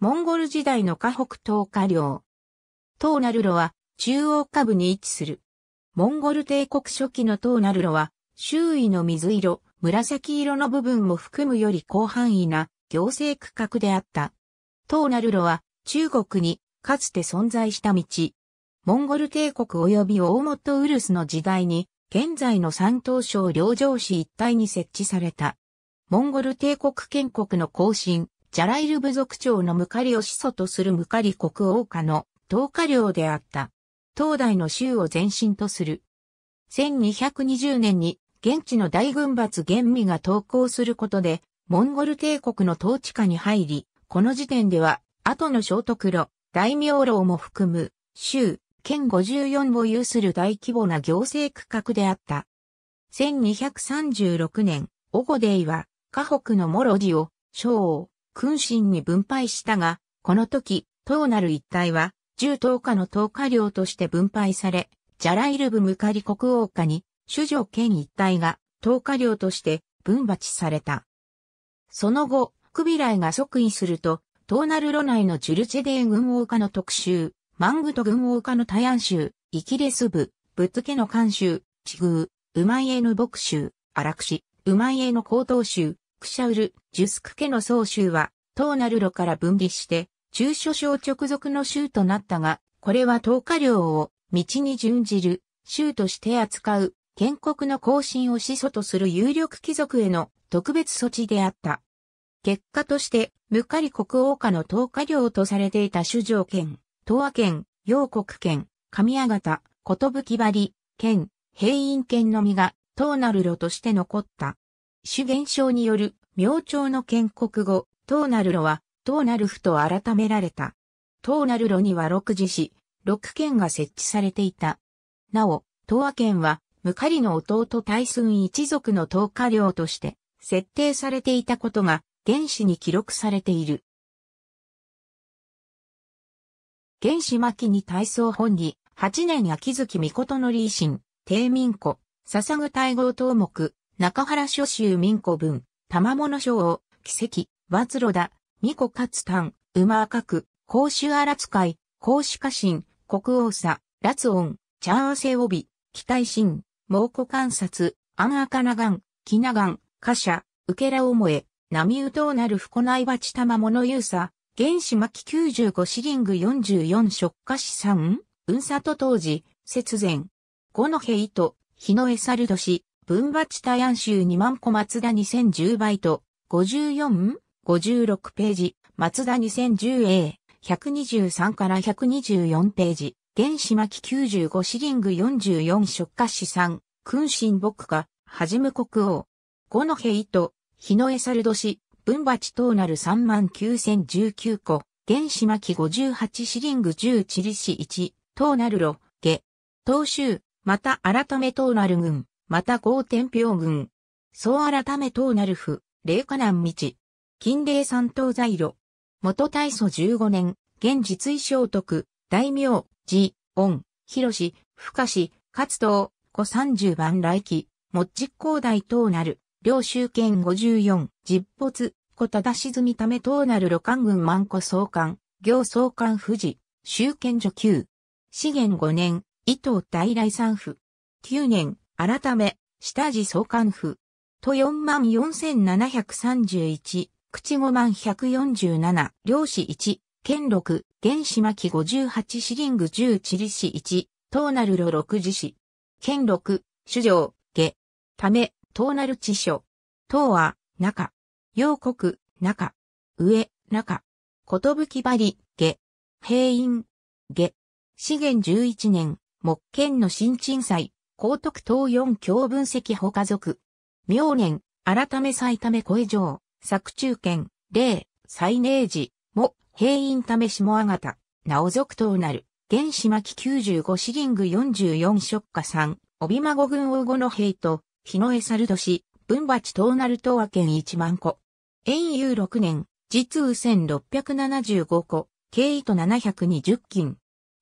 モンゴル時代の河北東下領。東ナルロは中央下部に位置する。モンゴル帝国初期の東ナルロは周囲の水色、紫色の部分も含むより広範囲な行政区画であった。東ナルロは中国にかつて存在した道。モンゴル帝国及び大本ウルスの時代に現在の山東省領城市一帯に設置された。モンゴル帝国建国の更新、ジャライル部族長のムカリを始祖とするムカリ国王家の東下領であった。東大の州を前身とする。1220年に現地の大軍閥厳美が投降することで、モンゴル帝国の統治下に入り、この時点では、後の小徳路、大名楼も含む、州、県54を有する大規模な行政区画であった。1236年、オゴデイは、河北のモロディを、小王、君臣に分配したが、この時、党なる一帯は、重十下の党下領として分配され、ジャライルブ・ムカリ国王下に、主女兼一帯が、党下領として分伐された。その後、クビライが即位すると、トーナルロ内のジュルチェデー軍王家の特集、マングト軍王家のタヤン州、イキレス部、ブッツケの監州、チグー、ウマイエの牧州、アラクシ、ウマイエの高等州、クシャウル、ジュスク家の総州は、トーナルロから分離して、中諸省直属の州となったが、これは投下領を、道に準じる、州として扱う、建国の更新を始祖とする有力貴族への特別措置であった。結果として、ムカリ国王家の投下領とされていた主城県、東亜県、陽国県、神谷方、寿張、県、平院県のみが、トーナルロとして残った。種現象による明朝の建国後、東なる炉は、東なる府と改められた。東なる路には六寺市、六県が設置されていた。なお、東和県は、無狩の弟大寸一族の東下領として、設定されていたことが、原始に記録されている。原始末期に大宗本義、八年秋月御事の理維新、帝民庫、笹具大号東目、中原諸州民古文、玉物書を、奇跡、末路だ、巫女勝丹、馬赤く、甲州荒使い、甲州家臣、国王差、辣音、茶ャーセ帯、期待心、猛虎観察、安赤ながん、きながん、貨車、受けら思え、波うとうなる不こないばち玉物ゆうさ、原子巻95シリング44食家資産、うんさと当時、節前。五のへいと、日のえさるどし、文鉢多安州2万個松田2010バイト、54?56 ページ、松田 2010A、123から124ページ、原子巻95シリング44食家資産、君臣牧歌、はじむ国王。五の平糸、日のエ猿ル市、文鉢等なるル39,019個、原子巻58シリング10チリ市1、等なるルロ、ゲ、東州、また改め等なる軍、また高天平軍。総改め東なる府、霊下南道。近霊三島在路。元大祖十五年、現実衣装徳、大名、寺、恩、広し、深し、勝藤、子三十番来期、もっち高大東なる、領州県十四、実没、子忠沈ため東なる旅館軍万古総監、行総監富士、州県女九。資源五年、伊藤大来三府。九年、改め、下地総監府。と44731、口5万1 4 7漁師1、県6、原子巻58シリング10地理市1、東なる路6時市。県6、主上、下。ため、東なる地所。東は、中。陽国、中。上、中。ことぶきばり、下。平陰、下。資源11年、木剣の新鎮祭、高徳東四教分析法家族。明年、改め埼玉小江城、作中県、霊、西寧寺、も、平院為下あがた、なお族となる、原始巻十五シリング四十四食家三、帯孫軍王後の兵と、日野江猿年、文鉢東なる東和県一万個。遠遊六年、実千六百七十五個、経緯と百二十金。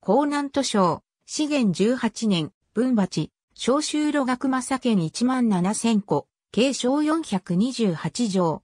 江南都省、資源十八年、文鉢、小集路学正県1万7000個、継承428条、